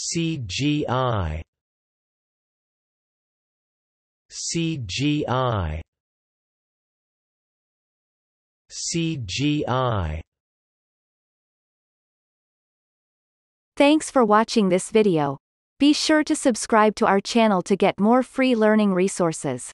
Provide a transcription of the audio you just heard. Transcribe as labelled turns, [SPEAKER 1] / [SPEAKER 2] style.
[SPEAKER 1] CGI CGI CGI
[SPEAKER 2] Thanks for watching this video. Be sure to subscribe to our channel to get more free learning resources.